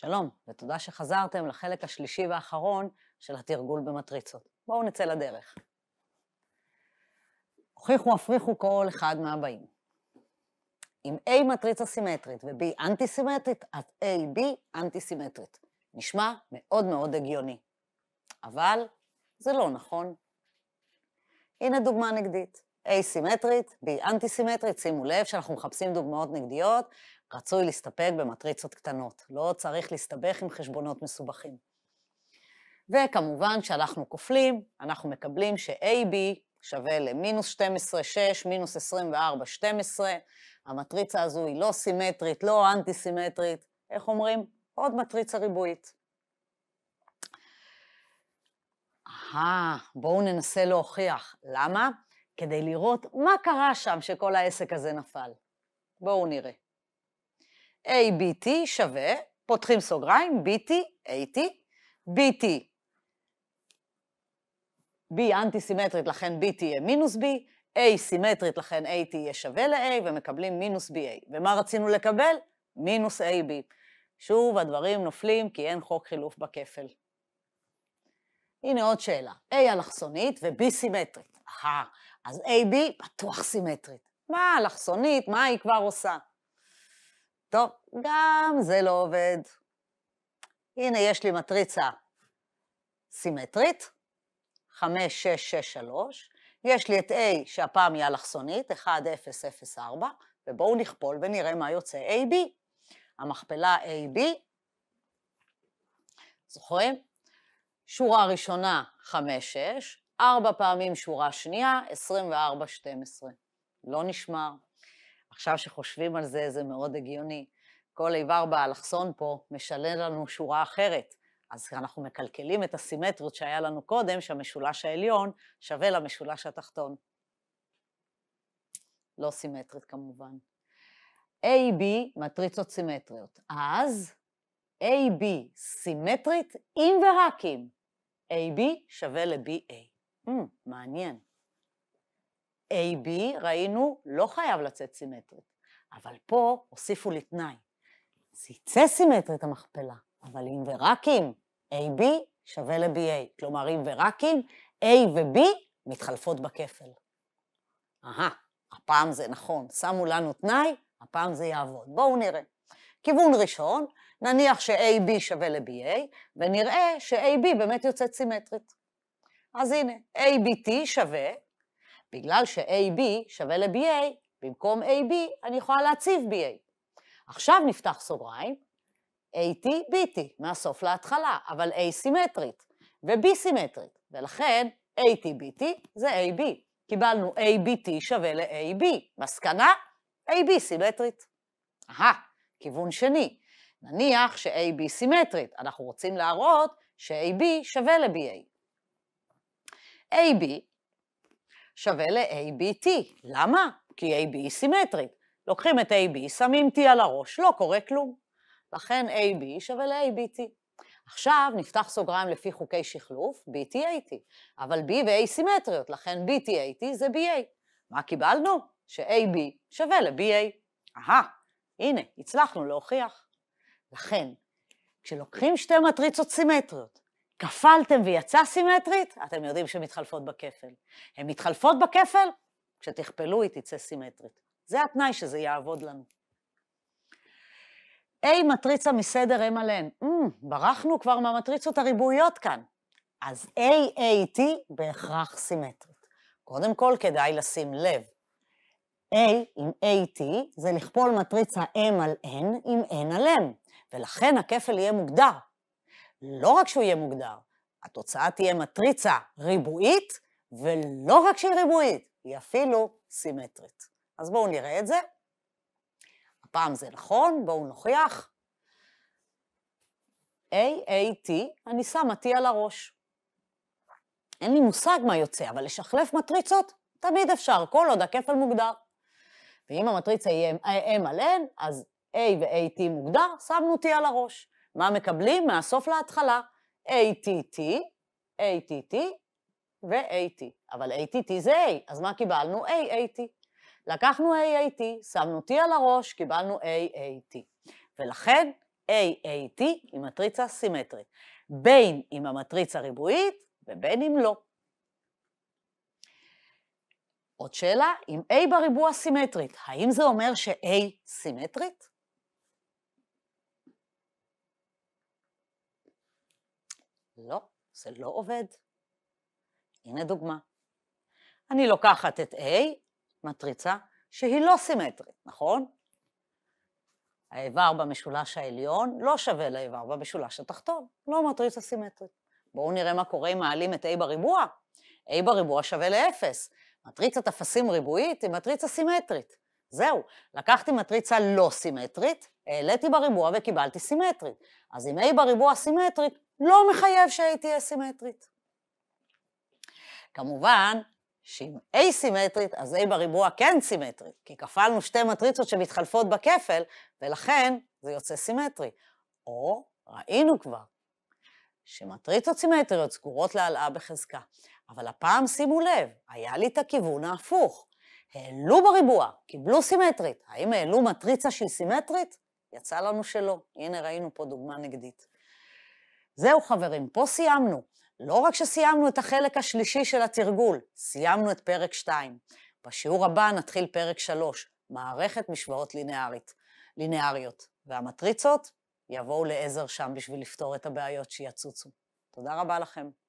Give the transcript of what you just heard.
שלום, ותודה שחזרתם לחלק השלישי והאחרון של התרגול במטריצות. בואו נצא לדרך. הוכיחו הפריחו כל אחד מהבאים. אם A מטריצה סימטרית ו-B אנטי-סימטרית, אז A, B אנטי-סימטרית. נשמע מאוד מאוד הגיוני. אבל זה לא נכון. הנה דוגמה נגדית. אי-סימטרית, אנטי-סימטרית, שימו לב שאנחנו מחפשים דוגמאות נגדיות, רצוי להסתפק במטריצות קטנות, לא צריך להסתבך עם חשבונות מסובכים. וכמובן, כשאנחנו כופלים, אנחנו מקבלים ש-AB שווה למינוס 12, 6, מינוס 24, 12. המטריצה הזו היא לא סימטרית, לא אנטי-סימטרית, איך אומרים? עוד מטריצה ריבועית. אהה, בואו ננסה להוכיח. למה? כדי לראות מה קרה שם שכל העסק הזה נפל. בואו נראה. ABT שווה, פותחים סוגריים, BT, AT, BT. B אנטי-סימטרית, לכן BT יהיה מינוס B, A סימטרית, לכן AT יהיה שווה ל-A, ומקבלים מינוס BA. ומה רצינו לקבל? מינוס AB. שוב, הדברים נופלים כי אין חוק חילוף בכפל. הנה עוד שאלה, A אלכסונית ו-B סימטרית. אהה, אז AB בטוח סימטרית. מה, אלכסונית, מה היא כבר עושה? טוב, גם זה לא עובד. הנה, יש לי מטריצה סימטרית, 5, 6, 6, 3. יש לי את A שהפעם היא אלכסונית, 1, 0, 0, 4, ובואו נכפול ונראה מה יוצא AB. המכפלה AB, זוכרים? שורה ראשונה 5, 6, ארבע פעמים שורה שנייה, 24-12. לא נשמר. עכשיו שחושבים על זה, זה מאוד הגיוני. כל איבר באלכסון פה משלם לנו שורה אחרת. אז אנחנו מקלקלים את הסימטריות שהיה לנו קודם, שהמשולש העליון שווה למשולש התחתון. לא סימטרית כמובן. AB מטריצות סימטריות. אז AB סימטרית אם עם והקים. AB שווה ל-BA. Mm, מעניין. AB, ראינו, לא חייב לצאת סימטרית, אבל פה הוסיפו לי תנאי. זה יצא סימטרית המכפלה, אבל אם ורק אם AB שווה ל-BA. כלומר, אם ורק אם A ו-B מתחלפות בכפל. אהה, הפעם זה נכון. שמו לנו תנאי, הפעם זה יעבוד. בואו נראה. כיוון ראשון, נניח ש-AB שווה ל-BA, ונראה ש-AB באמת יוצאת סימטרית. אז הנה, ABT שווה, בגלל ש-AB שווה ל-BA, במקום AB אני יכולה להציב BA. עכשיו נפתח סוגריים, AT, BT, מהסוף להתחלה, אבל A סימטרית ו-B סימטרית, ולכן AT, BT זה AB. קיבלנו ABT שווה ל-AB, מסקנה, AB סימטרית. אהה, כיוון שני, נניח ש-AB סימטרית, אנחנו רוצים להראות ש-AB שווה ל-BA. AB שווה ל-ABT. למה? כי AB היא סימטרית. לוקחים את AB, שמים T על הראש, לא קורה כלום. לכן AB שווה ל-ABT. עכשיו נפתח סוגריים לפי חוקי שחלוף, BT-AT, אבל B ו-A סימטריות, לכן BT-AT זה BA. מה קיבלנו? ש-AB שווה ל-BA. אהה, הנה, הצלחנו להוכיח. לכן, כשלוקחים שתי מטריצות סימטריות כפלתם ויצא סימטרית, אתם יודעים שהן מתחלפות בכפל. הן מתחלפות בכפל, כשתכפלו היא תצא סימטרית. זה התנאי שזה יעבוד לנו. A מטריצה מסדר M על N. Mm, ברחנו כבר מהמטריצות הריבועיות כאן. אז A, A, T בהכרח סימטרית. קודם כל כדאי לשים לב. A עם A, T זה לכפול מטריצה M על N עם N על M, ולכן הכפל יהיה מוגדר לא רק שהוא יהיה מוגדר, התוצאה תהיה מטריצה ריבועית, ולא רק שהיא ריבועית, היא אפילו סימטרית. אז בואו נראה את זה. הפעם זה נכון, בואו נוכיח. A, A, T, אני שמה T על הראש. אין לי מושג מה יוצא, אבל לשחלף מטריצות תמיד אפשר, כל עוד הכפל מוגדר. ואם המטריצה היא M אה, על N, אז A ו-AT מוגדר, שמנו T על הראש. מה מקבלים? מהסוף להתחלה. ATT, ATT ו-AT. אבל ATT זה A, אז מה קיבלנו? AAT. לקחנו AAT, שמנו T על הראש, קיבלנו AAT. ולכן AAT היא מטריצה סימטרית. בין אם המטריצה ריבועית ובין אם לא. עוד שאלה, אם A בריבוע סימטרית, האם זה אומר ש-A סימטרית? לא, זה לא עובד. הנה דוגמה. אני לוקחת את A, מטריצה שהיא לא סימטרית, נכון? האיבר במשולש העליון לא שווה לאיבר במשולש התחתון, לא מטריצה סימטרית. בואו נראה מה קורה אם מעלים את A בריבוע. A בריבוע שווה לאפס. מטריצת אפסים ריבועית היא מטריצה סימטרית. זהו, לקחתי מטריצה לא סימטרית, העליתי בריבוע וקיבלתי סימטרית. אז אם A בריבוע סימטרית, לא מחייב שהיא תהיה סימטרית. כמובן שאם A סימטרית, אז A בריבוע כן סימטרי, כי כפלנו שתי מטריצות שמתחלפות בכפל, ולכן זה יוצא סימטרי. או, ראינו כבר, שמטריצות סימטריות סגורות להלאה בחזקה. אבל הפעם שימו לב, היה לי את הכיוון ההפוך. העלו בריבוע, קיבלו סימטרית. האם העלו מטריצה שהיא סימטרית? יצא לנו שלא. הנה ראינו פה דוגמה נגדית. זהו חברים, פה סיימנו. לא רק שסיימנו את החלק השלישי של התרגול, סיימנו את פרק 2. בשיעור הבא נתחיל פרק 3, מערכת משוואות לינארית, לינאריות, והמטריצות יבואו לעזר שם בשביל לפתור את הבעיות שיצוצו. תודה רבה לכם.